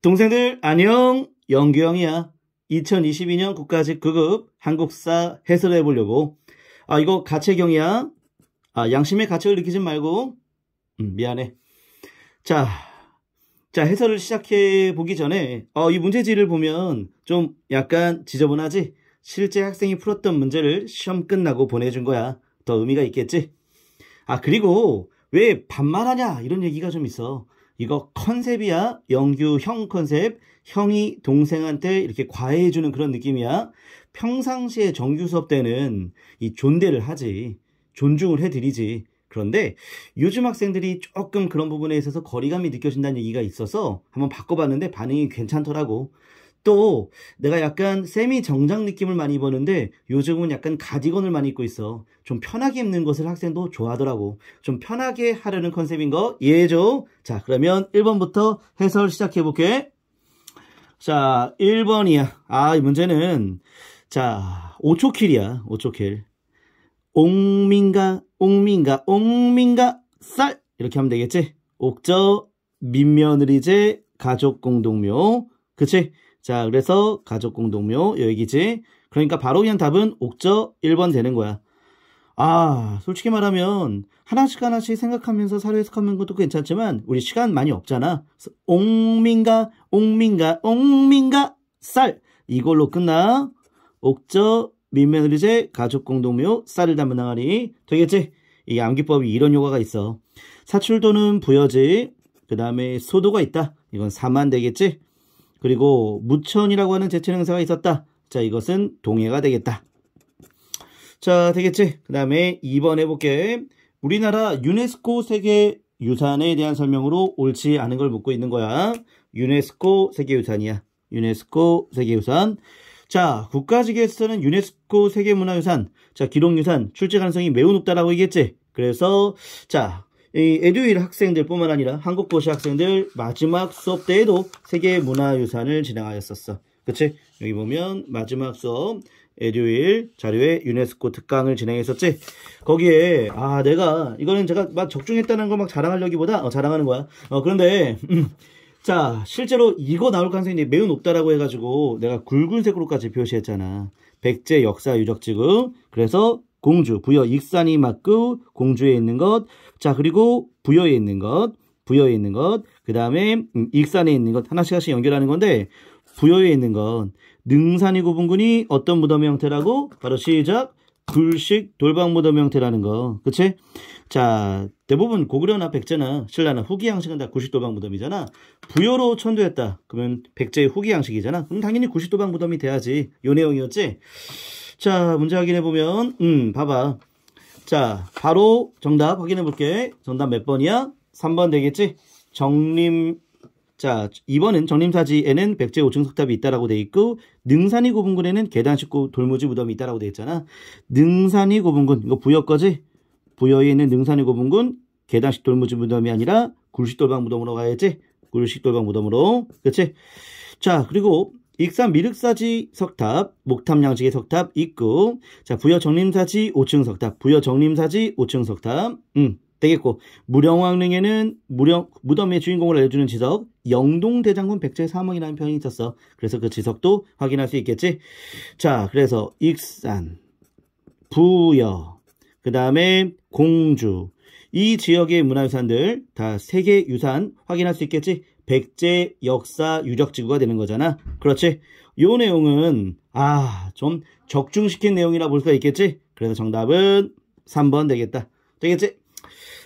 동생들 안녕 영규형이야 2022년 국가직 구급 한국사 해설해 보려고 아 이거 가채경이야 아 양심의 가책을 느끼지 말고 음, 미안해 자, 자 해설을 시작해 보기 전에 어, 이 문제지를 보면 좀 약간 지저분하지 실제 학생이 풀었던 문제를 시험 끝나고 보내준 거야 더 의미가 있겠지 아 그리고 왜 반말하냐 이런 얘기가 좀 있어 이거 컨셉이야. 영규 형 컨셉. 형이 동생한테 이렇게 과외해주는 그런 느낌이야. 평상시에 정규 수업 때는 이 존대를 하지. 존중을 해드리지. 그런데 요즘 학생들이 조금 그런 부분에 있어서 거리감이 느껴진다는 얘기가 있어서 한번 바꿔봤는데 반응이 괜찮더라고. 또 내가 약간 세미 정장 느낌을 많이 입었는데 요즘은 약간 가디건을 많이 입고 있어. 좀 편하게 입는 것을 학생도 좋아하더라고. 좀 편하게 하려는 컨셉인 거 이해해줘. 자 그러면 1번부터 해설 시작해볼게. 자 1번이야. 아이 문제는 자 5초킬이야. 5초킬. 옹민가 옹민가 옹민가 쌀 이렇게 하면 되겠지. 옥저 민며느리제 가족 공동묘 그치? 자, 그래서 가족 공동묘 여기지 그러니까 바로 그냥 답은 옥저 1번 되는 거야. 아, 솔직히 말하면 하나씩 하나씩 생각하면서 사료 해석하는 것도 괜찮지만 우리 시간 많이 없잖아. 옥민가, 옥민가, 옥민가 쌀 이걸로 끝나. 옥저 민며누리제 가족 공동묘 쌀을 담은 항아리 되겠지? 이 암기법이 이런 효과가 있어. 사출도는 부여지. 그 다음에 소도가 있다. 이건 사만 되겠지? 그리고 무천이라고 하는 제천행사가 있었다. 자, 이것은 동해가 되겠다. 자, 되겠지? 그 다음에 2번 해볼게. 우리나라 유네스코 세계 유산에 대한 설명으로 옳지 않은 걸 묻고 있는 거야. 유네스코 세계유산이야. 유네스코 세계유산. 자, 국가지계에서는 유네스코 세계문화유산, 자, 기록유산, 출제 가능성이 매우 높다라고 얘기했지. 그래서, 자, 이 에듀일 학생들뿐만 아니라 한국고시 학생들 마지막 수업 때에도 세계 문화유산을 진행하였었어. 그치? 여기 보면 마지막 수업 에듀일 자료에 유네스코 특강을 진행했었지. 거기에 아 내가 이거는 제가 막 적중했다는 걸막 자랑하려기보다 어, 자랑하는 거야. 어 그런데 음, 자 실제로 이거 나올 가능성이 매우 높다라고 해가지고 내가 굵은색으로까지 표시했잖아. 백제 역사 유적 지금 그래서 공주 부여 익산이 맞고 공주에 있는 것 자, 그리고 부여에 있는 것, 부여에 있는 것, 그 다음에 음, 익산에 있는 것 하나씩 하나씩 연결하는 건데 부여에 있는 건 능산이 고분군이 어떤 무덤의 형태라고? 바로 시작 불식 돌방 무덤 형태라는 거. 그치? 자, 대부분 고구려나 백제나 신라나 후기 양식은 다 구식 도방 무덤이잖아. 부여로 천도했다. 그러면 백제의 후기 양식이잖아. 그럼 당연히 구식 도방 무덤이 돼야지. 요 내용이었지? 자, 문제 확인해보면, 음, 봐봐. 자, 바로 정답 확인해 볼게. 정답 몇 번이야? 3번 되겠지? 정림 자, 2번은 정림사지에는 백제 5층 석탑이 있다라고 돼 있고 능산이 고분군에는 계단식 돌무지 무덤이 있다라고 돼 있잖아. 능산이 고분군 이거 부여 거지? 부여에 있는 능산이 고분군 계단식 돌무지 무덤이 아니라 굴식돌방 무덤으로 가야지. 굴식돌방 무덤으로. 그렇지? 자, 그리고 익산 미륵사지 석탑, 목탑양식의 석탑 입구. 자, 부여 정림사지 5층 석탑, 부여 정림사지 5층 석탑. 음, 되겠고. 무령왕릉에는 무령, 무덤의 주인공을 알려주는 지석, 영동대장군 백제 사망이라는 편이 있었어. 그래서 그 지석도 확인할 수 있겠지? 자, 그래서 익산, 부여, 그 다음에 공주 이 지역의 문화유산들 다 세계유산 확인할 수 있겠지? 백제 역사 유적지구가 되는 거잖아. 그렇지? 요 내용은 아 좀 적중시킨 내용이라 볼 수가 있겠지? 그래서 정답은 3번 되겠다. 되겠지?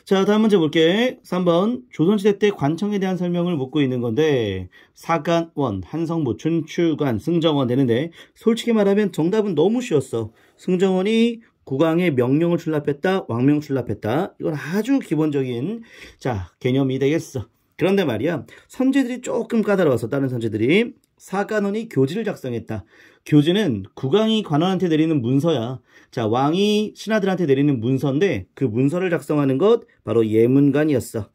자 다음 문제 볼게 3번 조선시대 때 관청에 대한 설명을 묻고 있는 건데 사간원, 한성부, 춘추관, 승정원 되는데 솔직히 말하면 정답은 너무 쉬웠어 승정원이 국왕의 명령을 출납했다, 왕명 출납했다. 이건 아주 기본적인 자 개념이 되겠어. 그런데 말이야 선지들이 조금 까다로워서 다른 선지들이사관원이 교지를 작성했다. 교지는 국왕이 관원한테 내리는 문서야. 자 왕이 신하들한테 내리는 문서인데 그 문서를 작성하는 것 바로 예문관이었어.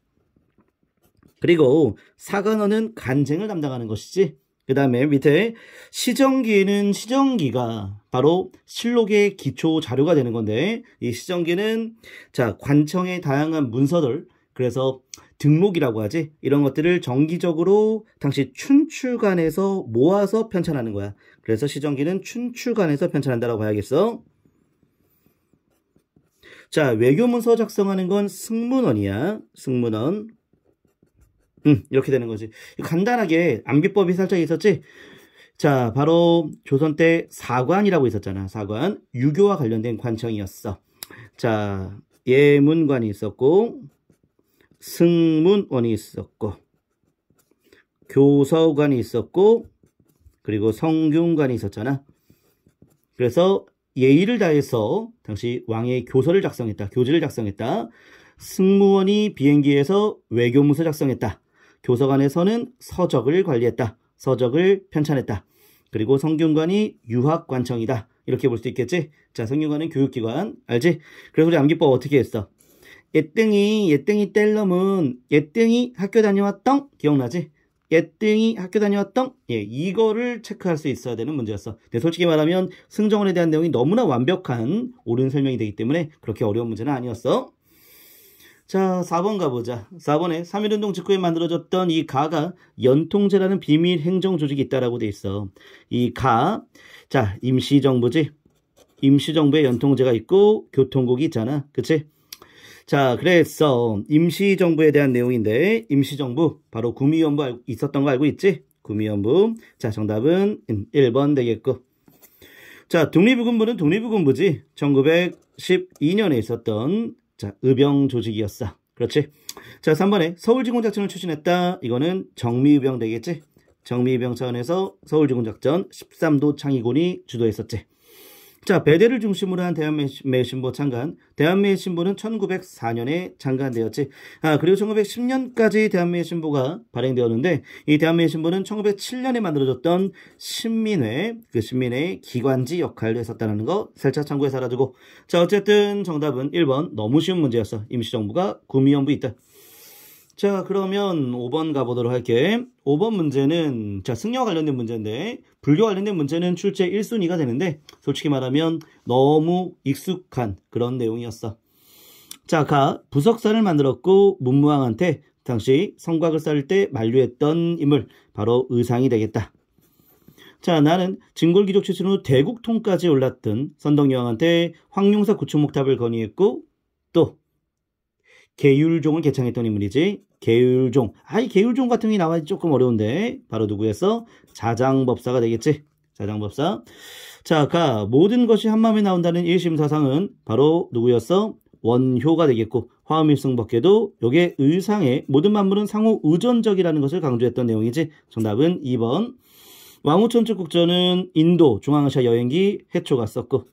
그리고 사관원은 간쟁을 담당하는 것이지. 그 다음에 밑에 시정기에는 시정기가 바로 실록의 기초 자료가 되는 건데 이 시정기는 자 관청의 다양한 문서들 그래서 등록이라고 하지 이런 것들을 정기적으로 당시 춘추관에서 모아서 편찬하는 거야. 그래서 시정기는 춘추관에서 편찬한다라고 봐야겠어. 자 외교문서 작성하는 건 승문원이야. 승문원. 음 이렇게 되는 거지. 간단하게 암기법이 살짝 있었지. 자, 바로 조선 때 사관이라고 있었잖아. 사관. 유교와 관련된 관청이었어. 자, 예문관이 있었고, 승문원이 있었고, 교서관이 있었고, 그리고 성균관이 있었잖아. 그래서 예의를 다해서 당시 왕의 교서를 작성했다. 교지를 작성했다. 승무원이 비행기에서 외교문서 작성했다. 교서관에서는 서적을 관리했다. 서적을 편찬했다. 그리고 성균관이 유학관청이다. 이렇게 볼 수 있겠지? 자, 성균관은 교육기관, 알지? 그래서 우리 암기법 어떻게 했어? 예등이, 예등이 뗄럼은 예등이 학교 다녀왔던? 기억나지? 예등이 학교 다녀왔던? 예, 이거를 체크할 수 있어야 되는 문제였어. 근데 솔직히 말하면 승정원에 대한 내용이 너무나 완벽한 옳은 설명이 되기 때문에 그렇게 어려운 문제는 아니었어. 자, 4번 가보자. 4번에 3.1운동 직후에 만들어졌던 이 가가 연통제라는 비밀 행정 조직이 있다라고 돼 있어. 이 가, 자, 임시정부지. 임시정부에 연통제가 있고 교통국이 있잖아. 그치? 자, 그래서 임시정부에 대한 내용인데 임시정부, 바로 구미연부 있었던 거 알고 있지? 구미연부. 자, 정답은 1번 음, 되겠고. 자, 독립군부는 독립군부지. 1912년에 있었던 자, 의병 조직이었어. 그렇지? 자, 3번에 서울지공작전을 추진했다. 이거는 정미의병 되겠지? 정미의병 차원에서 서울지공작전 13도 창의군이 주도했었지. 자, 배대를 중심으로 한 대한매신보 창간, 대한매신보는 1904년에 창간되었지. 아, 그리고 1910년까지 대한매신보가 발행되었는데, 이 대한매신보는 1907년에 만들어졌던 신민회, 그 신민회의 기관지 역할을 했었다는 거 살짝 참고해 사라지고. 자, 어쨌든 정답은 1번 너무 쉬운 문제였어. 임시정부가 구미연부 있다. 자 그러면 5번 가보도록 할게 요 5번 문제는 자 승려와 관련된 문제인데 불교 관련된 문제는 출제 1순위가 되는데 솔직히 말하면 너무 익숙한 그런 내용이었어 자가 부석사를 만들었고 문무왕한테 당시 성곽을 쌓을 때 만류했던 인물 바로 의상이 되겠다 자 나는 진골기족 출신으로 대국통까지 올랐던 선덕여왕한테 황룡사 구축목탑을 건의했고 또 계율종을 개창했던 인물이지 계율종. 아이 계율종 같은 게 나와야지 조금 어려운데 바로 누구였어? 자장법사가 되겠지. 자장법사. 자, 아까 모든 것이 한마음에 나온다는 1심 사상은 바로 누구였어? 원효가 되겠고 화음일승법계도 요게 의상의 모든 만물은 상호 의존적이라는 것을 강조했던 내용이지. 정답은 2번. 왕우천축 국전은 인도 중앙아시아 여행기 해초가 썼고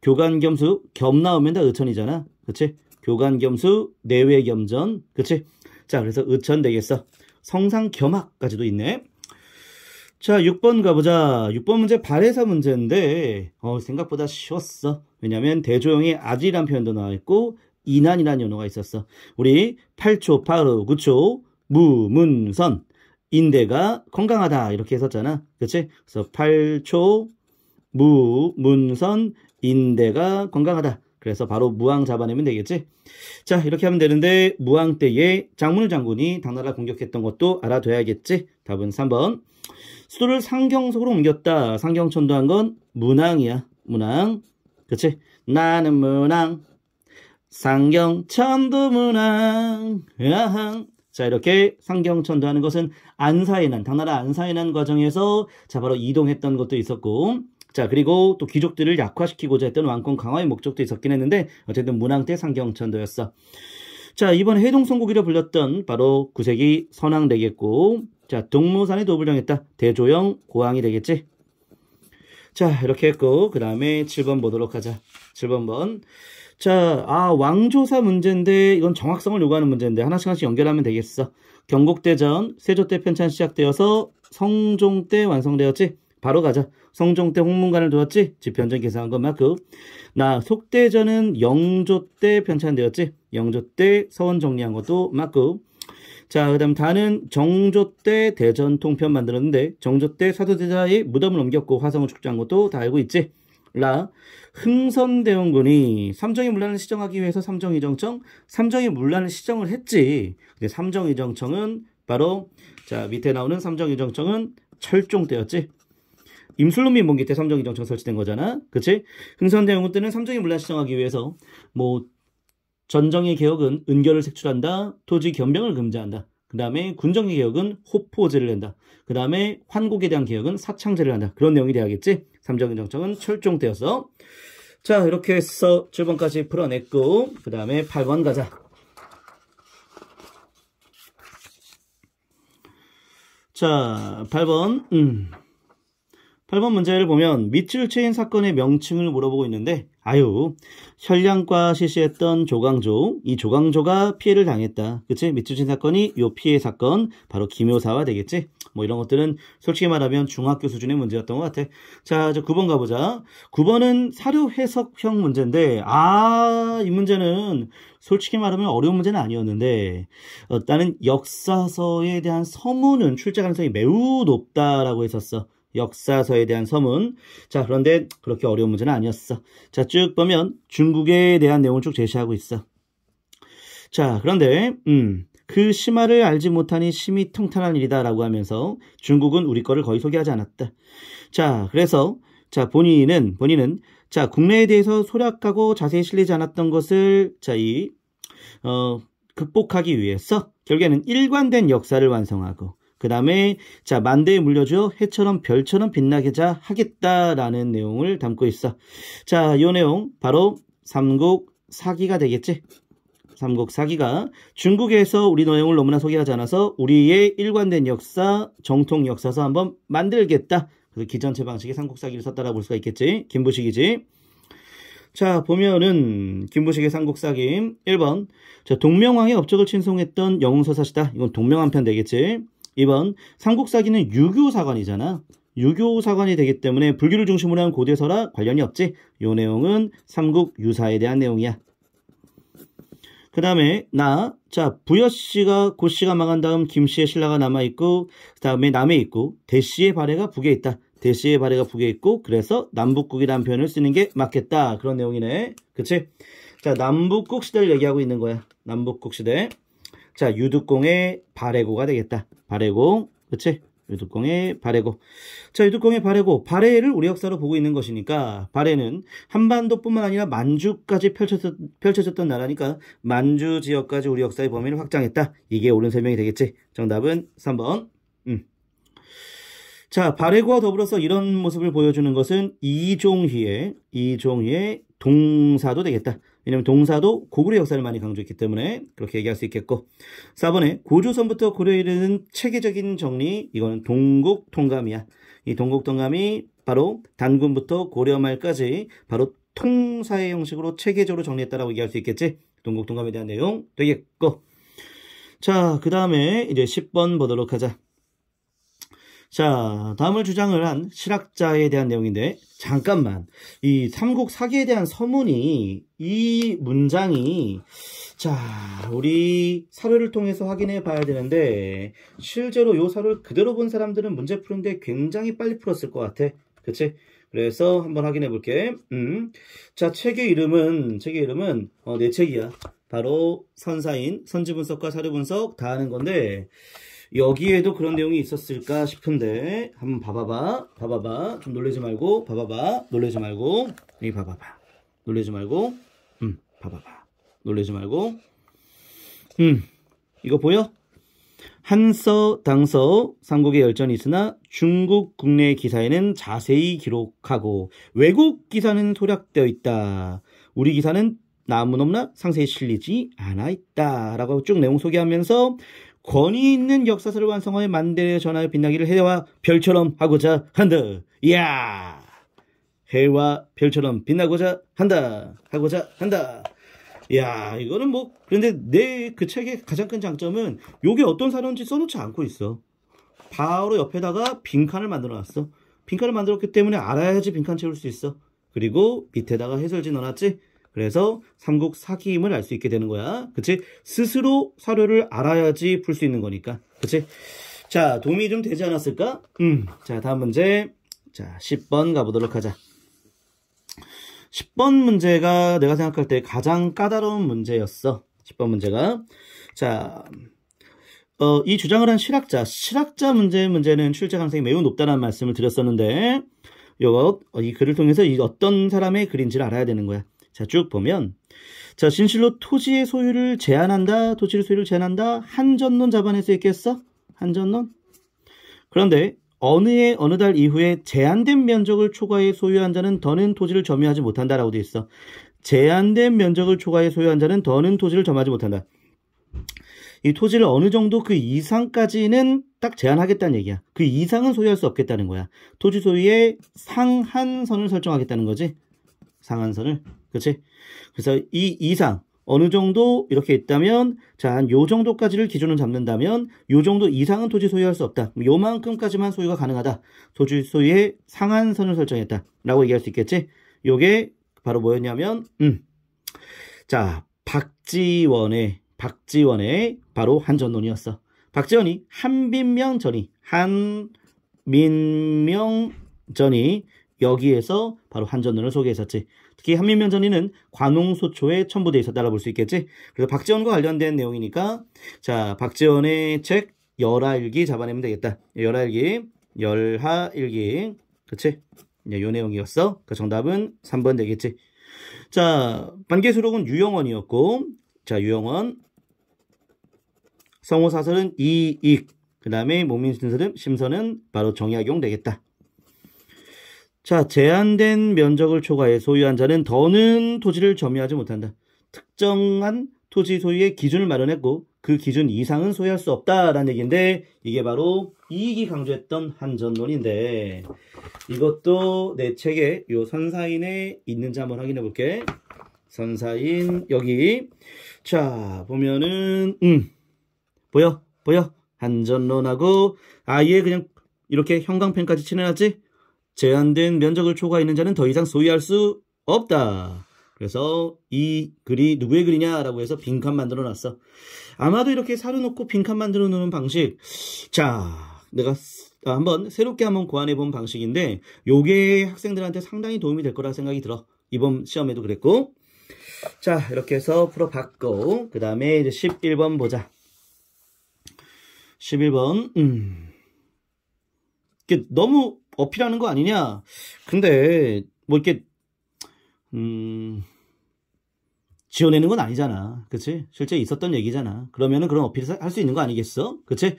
교관 겸수 겸 나오면 다 의천이잖아. 그치? 교관 겸수 내외 겸전. 그치? 자, 그래서 의천 되겠어. 성상 겸학까지도 있네. 자, 6번 가보자. 6번 문제 발해사 문제인데 어, 생각보다 쉬웠어. 왜냐면 대조영의 아지란 표현도 나와 있고 인한이라는 연호가 있었어. 우리 8초, 8호, 9초, 무, 문, 선. 인대가 건강하다 이렇게 했었잖아. 그치? 그래서 8초, 무, 문, 선, 인대가 건강하다. 그래서 바로 무왕 잡아내면 되겠지? 자 이렇게 하면 되는데 무왕 때에 장문을 장군이 당나라 공격했던 것도 알아둬야겠지? 답은 3번 수도를 상경석으로 옮겼다 상경천도한 건 문왕이야 문왕 그치? 나는 문왕 상경천도 문왕 야항 자 이렇게 상경천도 하는 것은 안사인난 당나라 안사인난 과정에서 자 바로 이동했던 것도 있었고 자 그리고 또 귀족들을 약화시키고자 했던 왕권 강화의 목적도 있었긴 했는데 어쨌든 문왕 때 상경천도였어. 자 이번 해동성국이라 불렸던 바로 구세기 선왕 되겠고 자 동무산에 도읍을 정했다. 대조영 고왕이 되겠지. 자 이렇게 했고 그 다음에 7번 보도록 하자. 7번번 자, 아, 왕조사 문제인데 이건 정확성을 요구하는 문제인데 하나씩 하나씩 연결하면 되겠어. 경국대전, 세조 때 편찬 시작되어서 성종 때 완성되었지. 바로 가자. 성종 때 홍문관을 두었지? 집현전 계산한 것만큼. 그. 나 속대전은 영조 때 편찬되었지? 영조 때 서원 정리한 것도 맞고. 그. 자, 그 다음 다는 정조 때 대전 통편 만들었는데 정조 때 사도대자의 무덤을 옮겼고 화성을 축제한 것도 다 알고 있지? 라 흥선대원군이 삼정의 문란을 시정하기 위해서 삼정의정청 삼정의 문란을 시정을 했지 근데 삼정의정청은 바로 자 밑에 나오는 삼정의정청은 철종 때였지 임술론 민봉기 때 삼정이 정청 설치된 거잖아. 그치? 흥선대용군 때는 삼정의 물란 시정하기 위해서 뭐 전정의 개혁은 은결을 색출한다. 토지 겸병을 금지한다. 그 다음에 군정의 개혁은 호포제를 낸다그 다음에 환곡에 대한 개혁은 사창제를 한다. 그런 내용이 돼야겠지? 삼정의 정책은 철종 되어서자 이렇게 해서 7번까지 풀어냈고 그 다음에 8번 가자. 자 8번 음. 8번 문제를 보면 밑줄 체인 사건의 명칭을 물어보고 있는데 아유 현량과 실시했던 조강조 이 조강조가 피해를 당했다 그치 밑줄 체인 사건이 요 피해 사건 바로 김효사화 되겠지 뭐 이런 것들은 솔직히 말하면 중학교 수준의 문제였던 것 같아 자저 9번 가보자 9번은 사료 해석형 문제인데 아 이 문제는 솔직히 말하면 어려운 문제는 아니었는데 어, 나는 역사서에 대한 서문은 출제 가능성이 매우 높다라고 했었어 역사서에 대한 서문 자 그런데 그렇게 어려운 문제는 아니었어 자쭉 보면 중국에 대한 내용을 쭉 제시하고 있어 자 그런데 음그 심화를 알지 못하니 심히 통탄한 일이다 라고 하면서 중국은 우리 거를 거의 소개하지 않았다 자 그래서 자 본인은 본인은 자 국내에 대해서 소략하고 자세히 실리지 않았던 것을 자이 어, 극복하기 위해서 결국에는 일관된 역사를 완성하고 그 다음에 자 만대에 물려줘 해처럼 별처럼 빛나게 자 하겠다라는 내용을 담고 있어. 자요 내용 바로 삼국 사기가 되겠지. 삼국 사기가 중국에서 우리 내용을 너무나 소개하지 않아서 우리의 일관된 역사, 정통 역사서 한번 만들겠다. 그래서 기전체 방식의 삼국 사기를 썼다라고 볼 수가 있겠지. 김부식이지. 자 보면은 김부식의 삼국사기 1번 자 동명왕의 업적을 친송했던 영웅서사시다 이건 동명왕편 되겠지 2번 삼국사기는 유교사관이잖아. 유교사관이 되기 때문에 불교를 중심으로 한 고대서라 관련이 없지. 요 내용은 삼국유사에 대한 내용이야. 그 다음에 나, 자 부여씨가 고씨가 망한 다음 김씨의 신라가 남아있고 그 다음에 남에 있고 대씨의 발해가 북에 있다. 대씨의 발해가 북에 있고 그래서 남북국이라는 표현을 쓰는 게 맞겠다. 그런 내용이네. 그치? 자 남북국 시대를 얘기하고 있는 거야. 남북국 시대. 자, 유두공의 바레고가 되겠다. 바레고 그치? 유두공의 바레고 자, 유두공의 바레고바레를 우리 역사로 보고 있는 것이니까 바레는 한반도뿐만 아니라 만주까지 펼쳐졌, 펼쳐졌던 나라니까 만주 지역까지 우리 역사의 범위를 확장했다. 이게 옳은 설명이 되겠지. 정답은 3번. 음. 자, 바레고와 더불어서 이런 모습을 보여주는 것은 이종희의 이종희의 동사도 되겠다. 왜냐면 동사도 고구려 역사를 많이 강조했기 때문에 그렇게 얘기할 수 있겠고 4번에 고조선부터 고려에 이르는 체계적인 정리 이거는 동국 통감이야. 이 동국 통감이 바로 단군부터 고려 말까지 바로 통사의 형식으로 체계적으로 정리했다라고 얘기할 수 있겠지. 동국 통감에 대한 내용 되겠고 자, 그 다음에 이제 10번 보도록 하자. 자, 다음을 주장을 한 실학자에 대한 내용인데 잠깐만 이 삼국 사기에 대한 서문이 이 문장이 자, 우리 사료를 통해서 확인해 봐야 되는데 실제로 요 사료를 그대로 본 사람들은 문제 푸는데 굉장히 빨리 풀었을 것 같아. 그치? 그래서 한번 확인해 볼게. 음. 자, 책의 이름은 책의 이름은 어, 내 책이야. 바로 선사인 선지분석과 사료분석 다 하는 건데 여기에도 그런 내용이 있었을까 싶은데 한번 봐봐봐 봐봐봐 좀 놀래지 말고 봐봐봐 놀래지 말고 여기 봐봐봐 놀래지 말고 음 봐봐봐 놀래지 말고 음 이거 보여? 한서 당서 삼국의 열전이 있으나 중국 국내 기사에는 자세히 기록하고 외국 기사는 소략되어 있다 우리 기사는 나무너무나 상세히 실리지 않아 있다 라고 쭉 내용 소개하면서 권위 있는 역사서를 완성하여 만대에 전하여 빛나기를 해와 별처럼 하고자 한다. 이야! 해와 별처럼 빛나고자 한다. 하고자 한다. 이야 이거는 뭐 그런데 내 그 책의 가장 큰 장점은 요게 어떤 사료인지 써놓지 않고 있어 바로 옆에다가 빈칸을 만들어 놨어 빈칸을 만들었기 때문에 알아야지 빈칸 채울 수 있어 그리고 밑에다가 해설지 넣어놨지 그래서 삼국 사기임을 알 수 있게 되는 거야. 그치? 스스로 사료를 알아야지 풀 수 있는 거니까. 그치? 자, 도움이 좀 되지 않았을까? 음. 자, 다음 문제. 자, 10번 가보도록 하자. 10번 문제가 내가 생각할 때 가장 까다로운 문제였어. 10번 문제가. 자, 어, 이 주장을 한 실학자, 실학자 문제의 문제는 출제 가능성이 매우 높다는 말씀을 드렸었는데, 요거, 어, 이 글을 통해서 이 어떤 사람의 글인지를 알아야 되는 거야. 자, 쭉 보면 자, 진실로 토지의 소유를 제한한다. 토지의 소유를 제한한다. 한전론 잡아낼 수 있겠어? 한전론? 그런데 어느 해 어느 달 이후에 제한된 면적을 초과해 소유한 자는 더는 토지를 점유하지 못한다라고 돼 있어. 제한된 면적을 초과해 소유한 자는 더는 토지를 점유하지 못한다. 이 토지를 어느 정도 그 이상까지는 딱 제한하겠다는 얘기야. 그 이상은 소유할 수 없겠다는 거야. 토지 소유의 상한선을 설정하겠다는 거지. 상한선을. 그렇지? 그래서 이 이상 어느 정도 이렇게 있다면 자, 한요 정도까지를 기준을 잡는다면 요 정도 이상은 토지 소유할 수 없다. 요만큼까지만 소유가 가능하다. 토지 소유의 상한선을 설정했다. 라고 얘기할 수 있겠지? 요게 바로 뭐였냐면 음. 자, 박지원의 박지원의 바로 한전론이었어. 박지원이 한빈명 전이 한민명 전이 여기에서 바로 한전론을 소개했었지. 특히 한미면전인은 관홍소초에 첨부되어 있어따라볼 수 있겠지. 그래서 박지원과 관련된 내용이니까 자 박지원의 책 열하일기 잡아내면 되겠다. 예, 열하일기, 열하일기, 그치? 요 내용이었어. 그 정답은 3번 되겠지. 자, 반개수록은 유영원이었고, 자, 유영원. 성호사설은 이익. 그 다음에 목민신설은 심선은 바로 정약용 되겠다. 자, 제한된 면적을 초과해 소유한 자는 더는 토지를 점유하지 못한다. 특정한 토지 소유의 기준을 마련했고 그 기준 이상은 소유할 수 없다라는 얘기인데 이게 바로 이익이 강조했던 한전론인데 이것도 내 책에 요 선사인에 있는지 한번 확인해 볼게. 선사인 여기 자 보면은 음 보여 보여 한전론하고 아예 그냥 이렇게 형광펜까지 칠해놨지 제한된 면적을 초과하는 자는 더 이상 소유할 수 없다. 그래서 이 글이 누구의 글이냐라고 해서 빈칸 만들어 놨어. 아마도 이렇게 사려놓고 빈칸 만들어 놓는 방식. 자, 내가 아, 한번 새롭게 한번 고안해 본 방식인데 요게 학생들한테 상당히 도움이 될 거라 생각이 들어. 이번 시험에도 그랬고. 자, 이렇게 해서 풀어 봤고 그다음에 이제 11번 보자. 11번. 음. 너무 어필하는 거 아니냐. 근데 뭐 이렇게 음 지어내는 건 아니잖아. 그치? 실제 있었던 얘기잖아. 그러면은 그런 어필을 할 수 있는 거 아니겠어? 그치?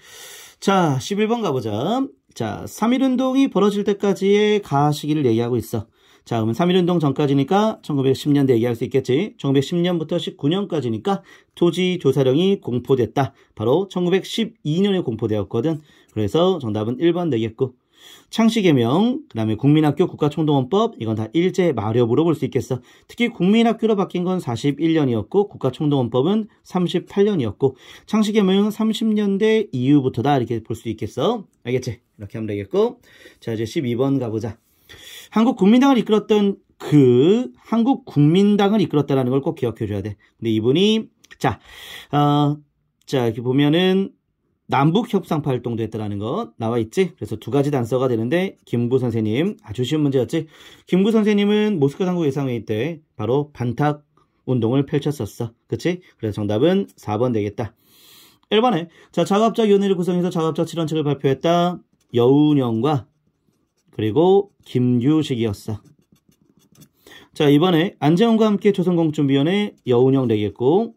자, 11번 가보자. 자, 3.1운동이 벌어질 때까지의 가시기를 얘기하고 있어. 자, 그러면 3.1운동 전까지니까 1910년대 얘기할 수 있겠지. 1910년부터 19년까지니까 토지조사령이 공포됐다. 바로 1912년에 공포되었거든. 그래서 정답은 1번 되겠고. 창씨개명, 그 다음에 국민학교 국가총동원법 이건 다 일제 마렵으로 볼 수 있겠어. 특히 국민학교로 바뀐 건 41년이었고 국가총동원법은 38년이었고 창씨개명은 30년대 이후부터다 이렇게 볼 수 있겠어. 알겠지? 이렇게 하면 되겠고 자 이제 12번 가보자. 한국 국민당을 이끌었던 그 한국 국민당을 이끌었다라는 걸 꼭 기억해 줘야 돼. 근데 이분이 자, 어, 자 이렇게 보면은 남북 협상 활동도 했다라는 거 나와 있지. 그래서 두 가지 단서가 되는데 김구 선생님 아주 쉬운 문제였지. 김구 선생님은 모스크 상국 예상회의 때 바로 반탁 운동을 펼쳤었어. 그치? 그래서 정답은 4번 되겠다. 1번에 자자업자위원회를 구성해서 자업자 7원칙을 발표했다. 여운영과 그리고 김규식이었어. 자 이번에 안재홍과 함께 조선공중위원회 여운영 되겠고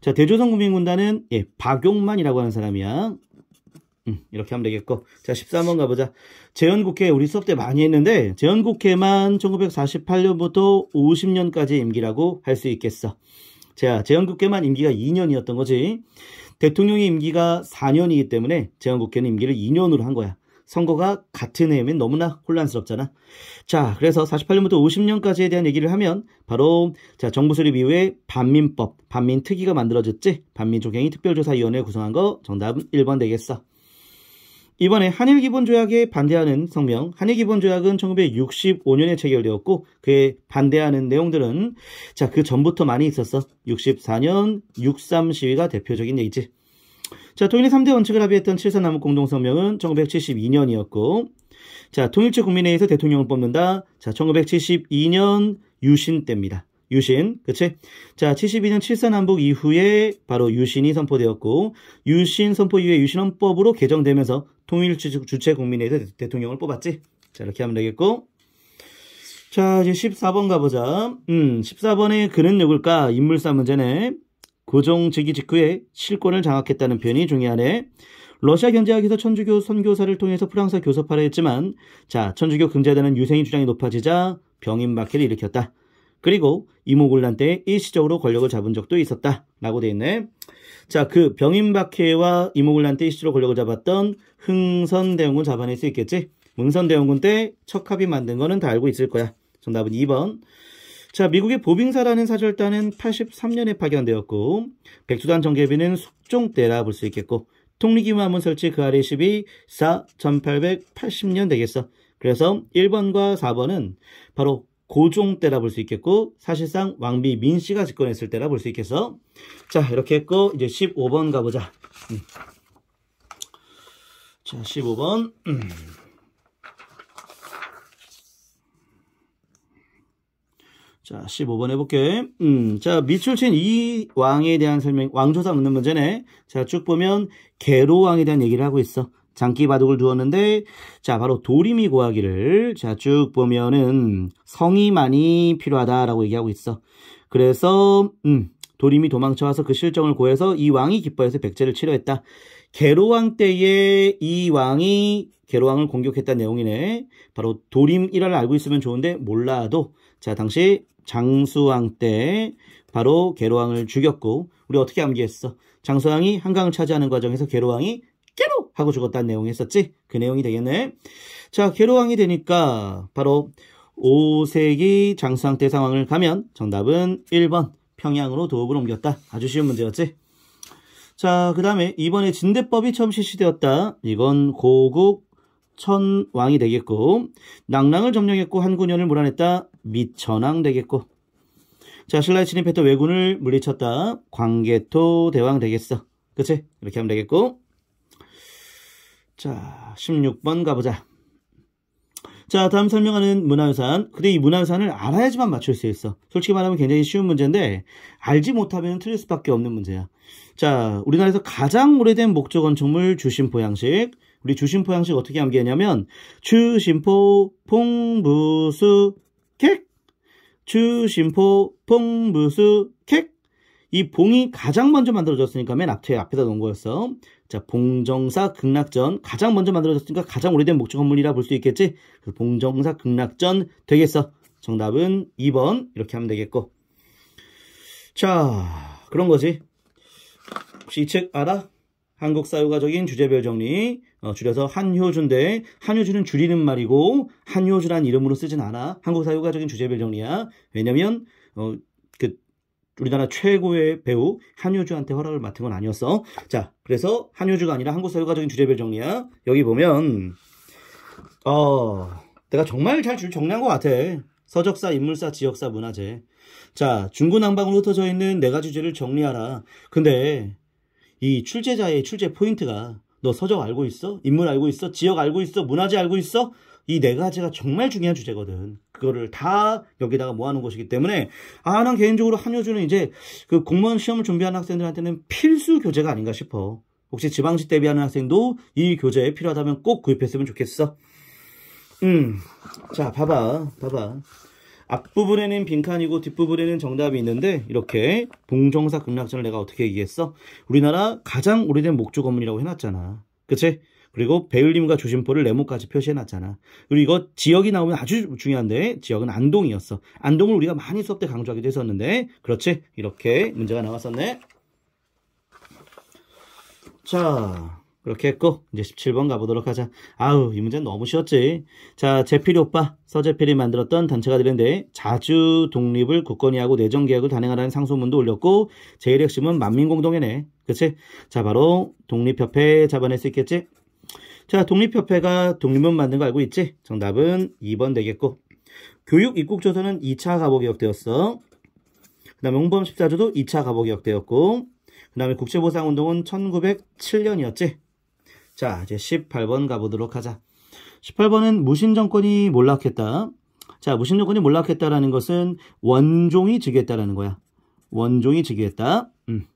자, 대조선 국민군단은 예, 박용만이라고 하는 사람이야. 음, 이렇게 하면 되겠고. 자, 13번 가보자. 재연국회 우리 수업 때 많이 했는데 재연국회만 1948년부터 50년까지 임기라고 할 수 있겠어. 자, 재연국회만 임기가 2년이었던 거지. 대통령의 임기가 4년이기 때문에 재헌국회는 임기를 2년으로 한 거야. 선거가 같은 해면 너무나 혼란스럽잖아. 자, 그래서 48년부터 50년까지에 대한 얘기를 하면 바로 자 정부 수립 이후에 반민법, 반민특위가 만들어졌지. 반민조경위 특별조사위원회 구성한 거 정답은 1번 되겠어. 이번에 한일 기본 조약에 반대하는 성명. 한일 기본 조약은 1965년에 체결되었고 그에 반대하는 내용들은 자그 전부터 많이 있었어. 64년 63 시위가 대표적인 얘기지. 자, 통일의 3대 원칙을 합의했던 7사 남북 공동성명은 1972년이었고, 자, 통일체 국민회의에서 대통령을 뽑는다. 자, 1972년 유신 때입니다. 유신, 그치? 자, 72년 칠산 남북 이후에 바로 유신이 선포되었고, 유신 선포 이후에 유신헌법으로 개정되면서 통일주체국민회의에서 대통령을 뽑았지. 자, 이렇게 하면 되겠고. 자, 이제 14번 가보자. 음, 14번에 그는 누굴까? 인물사 문제네. 고종즉위 직후에 실권을 장악했다는 표현이 중요하네. 러시아 경제학에서 천주교 선교사를 통해서 프랑스 교섭하려 했지만 자 천주교 금지하다는 유생의 주장이 높아지자 병인박해를 일으켰다. 그리고 이모곤란 때 일시적으로 권력을 잡은 적도 있었다. 라고 돼 있네. 자, 그 병인박해와 이모곤란 때 일시적으로 권력을 잡았던 흥선대원군 잡아낼 수 있겠지? 문선대원군 때 척합이 만든 거는 다 알고 있을 거야. 정답은 2번. 자, 미국의 보빙사라는 사절단은 83년에 파견되었고 백두단 정계비는 숙종 때라 볼 수 있겠고 통리기무 한문 설치 그 아래 12 4 1880년 되겠어. 그래서 1번과 4번은 바로 고종 때라 볼 수 있겠고 사실상 왕비 민씨가 집권했을 때라 볼 수 있겠어. 자, 이렇게 했고 이제 15번 가보자. 음. 자, 15번. 음. 자, 15번 해볼게. 음, 자, 밑줄 친이 왕에 대한 설명, 왕조사 묻는 문제네. 자, 쭉 보면, 개로왕에 대한 얘기를 하고 있어. 장기 바둑을 두었는데, 자, 바로 도림이 고하기를, 자, 쭉 보면은, 성이 많이 필요하다라고 얘기하고 있어. 그래서, 음, 도림이 도망쳐와서 그 실정을 고해서 이 왕이 기뻐해서 백제를 치료했다 개로왕 때에 이 왕이 개로왕을 공격했다는 내용이네. 바로 도림이라를 알고 있으면 좋은데 몰라도 자 당시 장수왕 때 바로 계로왕을 죽였고 우리 어떻게 암기했어? 장수왕이 한강을 차지하는 과정에서 계로왕이 깨로 하고 죽었다는 내용이 했었지? 그 내용이 되겠네. 자, 계로왕이 되니까 바로 5세기 장수왕 때 상황을 가면 정답은 1번 평양으로 도읍을 옮겼다. 아주 쉬운 문제였지? 자, 그 다음에 이번에 진대법이 처음 실시되었다. 이건 고국 천왕이 되겠고 낙랑을 점령했고 한군현을 몰아냈다 미천왕 되겠고 자 신라에 진입했던 왜군을 물리쳤다 광개토 대왕 되겠어 그치? 이렇게 하면 되겠고 자 16번 가보자 자 다음 설명하는 문화유산 근데 이 문화유산을 알아야지만 맞출 수 있어 솔직히 말하면 굉장히 쉬운 문제인데 알지 못하면 틀릴 수밖에 없는 문제야 자 우리나라에서 가장 오래된 목조 건축물 주신 보양식 우리 주심포 양식 어떻게 암기했냐면 주심포 풍부수객 주심포 풍부수 객이 봉이 가장 먼저 만들어졌으니까 맨 앞에 앞에다 놓은 거였어. 자, 봉정사 극락전 가장 먼저 만들어졌으니까 가장 오래된 목적 건물이라 볼 수 있겠지. 봉정사 극락전 되겠어. 정답은 2번 이렇게 하면 되겠고. 자, 그런 거지. 혹시 이 책 알아? 한국 사유가적인 주제별 정리. 어, 줄여서 한효준인데한효준은 줄이는 말이고 한효준란 이름으로 쓰진 않아. 한국사 효과적인 주제별 정리야. 왜냐면 어, 그 우리나라 최고의 배우 한효주한테 허락을 맡은 건 아니었어. 자, 그래서 한효주가 아니라 한국사 효과적인 주제별 정리야. 여기 보면 어, 내가 정말 잘 정리한 것 같아. 서적사, 인물사, 지역사, 문화재. 자, 중구난방으로 흩어져 있는 네 가지 주제를 정리하라. 근데 이 출제자의 출제 포인트가 너 서적 알고 있어? 인물 알고 있어? 지역 알고 있어? 문화재 알고 있어? 이 네 가지가 정말 중요한 주제거든. 그거를 다 여기다가 모아놓은 것이기 때문에 아, 난 개인적으로 한효주는 이제 그 공무원 시험을 준비하는 학생들한테는 필수 교재가 아닌가 싶어. 혹시 지방직 대비하는 학생도 이 교재에 필요하다면 꼭 구입했으면 좋겠어. 음, 자, 봐봐, 봐봐. 앞부분에는 빈칸이고 뒷부분에는 정답이 있는데 이렇게 동정사 극락전을 내가 어떻게 얘기했어? 우리나라 가장 오래된 목조 건물이라고 해놨잖아. 그치? 그리고 배울림과 조심포를 네모까지 표시해놨잖아. 그리고 이거 지역이 나오면 아주 중요한데 지역은 안동이었어. 안동을 우리가 많이 수업 때 강조하기도 했었는데 그렇지? 이렇게 문제가 나왔었네. 자 그렇게 했고 이제 17번 가보도록 하자. 아우 이 문제는 너무 쉬웠지. 자 제필이 오빠 서재필이 만들었던 단체가 되는데 자주 독립을 굳건히 하고 내정 계약을 단행하라는 상소문도 올렸고 제일 핵심은 만민공동회네. 그치? 자 바로 독립협회 잡아낼 수 있겠지? 자 독립협회가 독립문 만든 거 알고 있지? 정답은 2번 되겠고 교육 입국조서는 2차 가보개혁되었어. 그 다음에 홍범 14조도 2차 가보개혁되었고 그 다음에 국제보상운동은 1907년이었지. 자, 이제 18번 가보도록 하자. 18번은 무신정권이 몰락했다. 자, 무신정권이 몰락했다라는 것은 원종이 즉위했다라는 거야. 원종이 즉위했다. 음.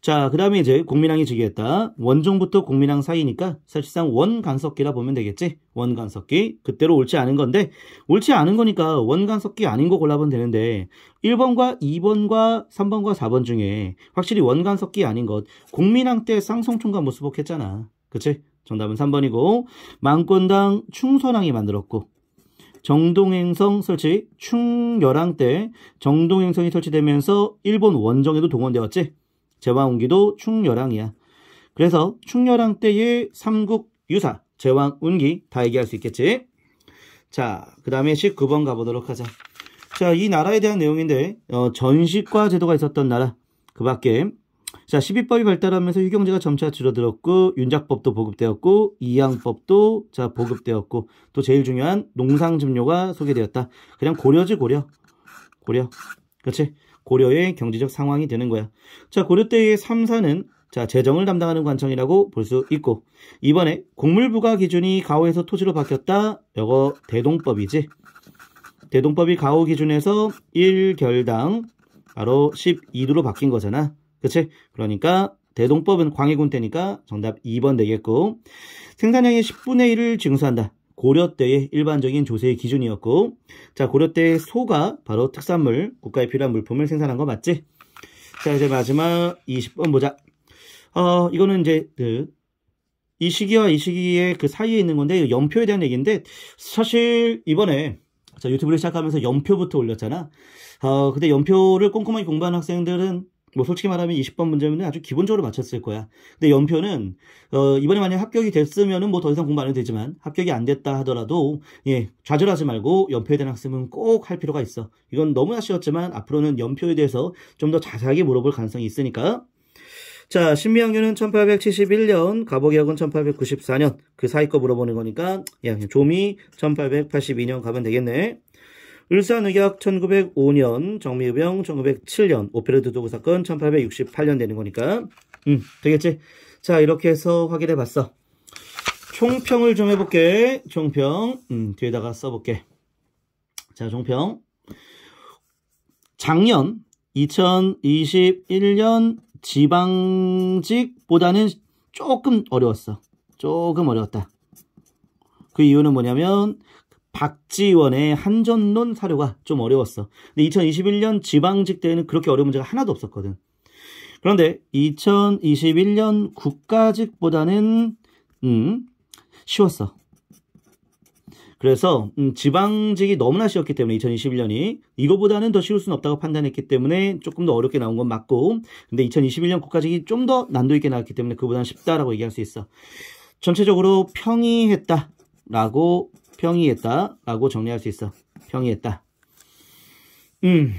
자, 그 다음에 이제 국민왕이 즉위했다. 원종부터 국민왕 사이니까 사실상 원간석기라 보면 되겠지. 원간석기. 그때로 옳지 않은 건데, 옳지 않은 거니까 원간석기 아닌 거 골라보면 되는데, 1번과 2번과 3번과 4번 중에 확실히 원간석기 아닌 것, 국민왕 때 쌍성총과 무수복했잖아. 그치? 정답은 3번이고 만권당 충선왕이 만들었고 정동행성 설치 충렬왕 때 정동행성이 설치되면서 일본 원정에도 동원되었지 제왕운기도 충렬왕이야 그래서 충렬왕 때의 삼국 유사 제왕운기 다 얘기할 수 있겠지 자그 다음에 19번 가보도록 하자 자이 나라에 대한 내용인데 어, 전식과 제도가 있었던 나라 그 밖에 자, 1 2법이 발달하면서 유경제가 점차 줄어들었고 윤작법도 보급되었고 이양법도 자 보급되었고 또 제일 중요한 농상증료가 소개되었다. 그냥 고려지 고려. 고려. 그렇지? 고려의 경제적 상황이 되는 거야. 자, 고려 때의 3사는 자, 재정을 담당하는 관청이라고 볼 수 있고 이번에 곡물부과 기준이 가호에서 토지로 바뀌었다. 이거 대동법이지. 대동법이 가호 기준에서 1결당 바로 12도로 바뀐 거잖아. 그치? 그러니까 대동법은 광해군 때니까 정답 2번 되겠고 생산량의 10분의 1을 증수한다. 고려 때의 일반적인 조세의 기준이었고 자 고려 때 소가 바로 특산물 국가에 필요한 물품을 생산한 거 맞지? 자 이제 마지막 20번 보자 어 이거는 이제 그이 시기와 이 시기의 그 사이에 있는 건데 연표에 대한 얘기인데 사실 이번에 유튜브를 시작하면서 연표부터 올렸잖아 어 근데 연표를 꼼꼼하게 공부한 학생들은 뭐 솔직히 말하면 20번 문제면 아주 기본적으로 맞췄을 거야. 근데 연표는 어 이번에 만약 합격이 됐으면은 뭐 더 이상 공부 안 해도 되지만 합격이 안 됐다 하더라도 예 좌절하지 말고 연표에 대한 학습은 꼭 할 필요가 있어. 이건 너무나 쉬웠지만 앞으로는 연표에 대해서 좀 더 자세하게 물어볼 가능성이 있으니까. 자, 신미학년은 1871년, 가보기학은 1894년, 그 사이 거 물어보는 거니까, 예, 조미 1882년 가면 되겠네. 울산의학 1905년, 정미병 의 1907년, 오페르드 도구 사건 1868년 되는 거니까 음 되겠지? 자 이렇게 해서 확인해 봤어. 총평을 좀 해볼게. 총평 음, 뒤에다가 써볼게. 자 총평 작년 2021년 지방직보다는 조금 어려웠어. 조금 어려웠다. 그 이유는 뭐냐면 박지원의 한전론 사료가 좀 어려웠어. 근데 2021년 지방직 때에는 그렇게 어려운 문제가 하나도 없었거든. 그런데 2021년 국가직보다는 음, 쉬웠어. 그래서 음, 지방직이 너무나 쉬웠기 때문에 2021년이 이거보다는 더 쉬울 수는 없다고 판단했기 때문에 조금 더 어렵게 나온 건 맞고 근데 2021년 국가직이 좀 더 난도 있게 나왔기 때문에 그보다는 쉽다라고 얘기할 수 있어. 전체적으로 평이했다라고 평이했다 라고 정리할 수 있어 평이했다 음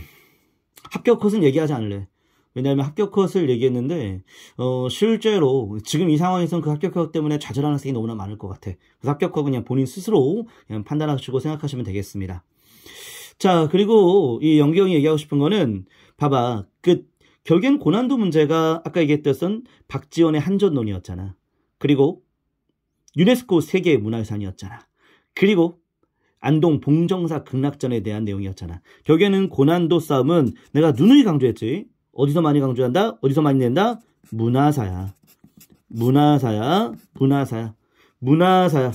합격 컷은 얘기하지 않을래 왜냐하면 합격 컷을 얘기했는데 어, 실제로 지금 이 상황에서는 그 합격 컷 때문에 좌절하는 학생이 너무나 많을 것 같아 그 합격 컷은 그냥 본인 스스로 그냥 판단하시고 생각하시면 되겠습니다 자 그리고 이 연경이 얘기하고 싶은 거는 봐봐 그 결국엔 고난도 문제가 아까 얘기했던 박지원의 한전론이었잖아 그리고 유네스코 세계 문화유산이었잖아 그리고 안동 봉정사 극락전에 대한 내용이었잖아. 결국에는 고난도 싸움은 내가 누누이 강조했지. 어디서 많이 강조한다? 어디서 많이 낸다? 문화사야. 문화사야. 문화사야. 문화사야.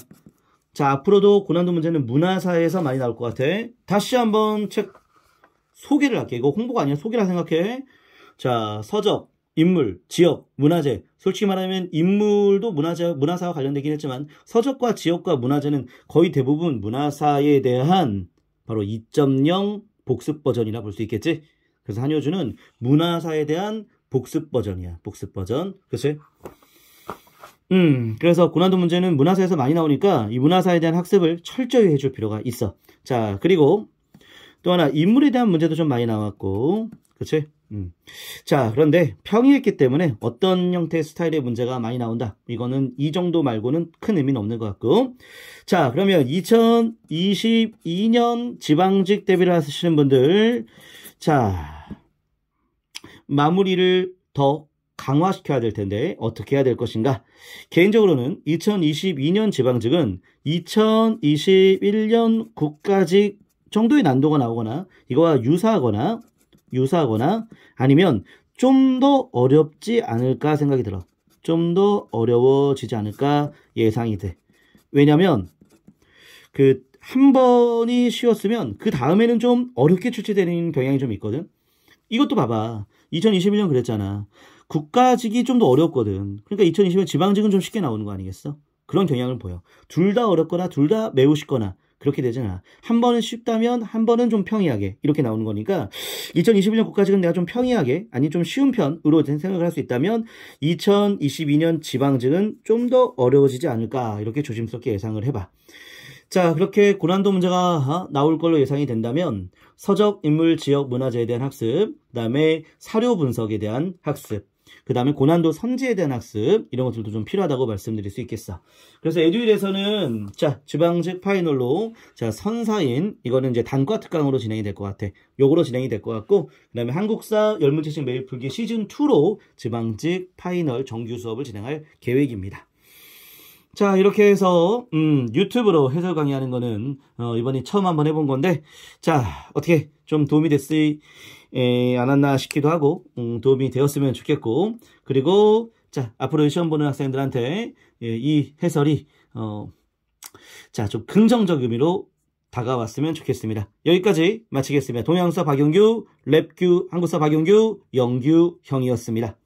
자, 앞으로도 고난도 문제는 문화사에서 많이 나올 것 같아. 다시 한번 책 소개를 할게. 이거 홍보가 아니야. 소개라 생각해. 자, 서적. 인물, 지역, 문화재. 솔직히 말하면 인물도 문화재, 문화사와 관련되긴 했지만 서적과 지역과 문화재는 거의 대부분 문화사에 대한 바로 2.0 복습 버전이라 볼 수 있겠지. 그래서 한효주는 문화사에 대한 복습 버전이야. 복습 버전. 그치? 음, 그래서 고난도 문제는 문화사에서 많이 나오니까 이 문화사에 대한 학습을 철저히 해줄 필요가 있어. 자, 그리고 또 하나 인물에 대한 문제도 좀 많이 나왔고, 그치? 음. 자, 그런데 평이했기 때문에 어떤 형태의 스타일의 문제가 많이 나온다. 이거는 이 정도 말고는 큰 의미는 없는 것 같고. 자, 그러면 2022년 지방직 대비를 하시는 분들, 자, 마무리를 더 강화시켜야 될 텐데 어떻게 해야 될 것인가? 개인적으로는 2022년 지방직은 2021년 국가직 정도의 난도가 나오거나 이거와 유사하거나 유사하거나 아니면 좀 더 어렵지 않을까 생각이 들어. 좀 더 어려워지지 않을까 예상이 돼. 왜냐면 그 한 번이 쉬웠으면 그 다음에는 좀 어렵게 출제되는 경향이 좀 있거든. 이것도 봐봐. 2021년 그랬잖아. 국가직이 좀 더 어렵거든. 그러니까 2020년 지방직은 좀 쉽게 나오는 거 아니겠어? 그런 경향을 보여. 둘 다 어렵거나 둘 다 매우 쉽거나 그렇게 되잖아. 한 번은 쉽다면 한 번은 좀 평이하게 이렇게 나오는 거니까 2021년 국가직은 내가 좀 평이하게 아니 좀 쉬운 편으로 생각을 할 수 있다면 2022년 지방직은 좀 더 어려워지지 않을까 이렇게 조심스럽게 예상을 해봐. 자, 그렇게 고난도 문제가 어, 나올 걸로 예상이 된다면 서적, 인물, 지역, 문화재에 대한 학습, 그다음에 사료 분석에 대한 학습, 그 다음에 고난도 선지에 대한 학습 이런 것들도 좀 필요하다고 말씀드릴 수 있겠어. 그래서 에듀윌에서는자 지방직 파이널로 자 선사인 이거는 이제 단과 특강으로 진행이 될 것 같아. 요거로 진행이 될 것 같고 그 다음에 한국사 열문제식 매일 풀기 시즌 2로 지방직 파이널 정규 수업을 진행할 계획입니다. 자 이렇게 해서 음, 유튜브로 해설 강의하는 거는 어, 이번이 처음 한번 해본 건데 자 어떻게 좀 도움이 됐으 니 에, 예, 안았나 싶기도 하고 음, 도움이 되었으면 좋겠고 그리고 자 앞으로 시험 보는 학생들한테 예, 이 해설이 어, 자좀 긍정적 의미로 다가왔으면 좋겠습니다. 여기까지 마치겠습니다. 동양사 박영규, 랩규, 한국사 박영규, 영규 형이었습니다.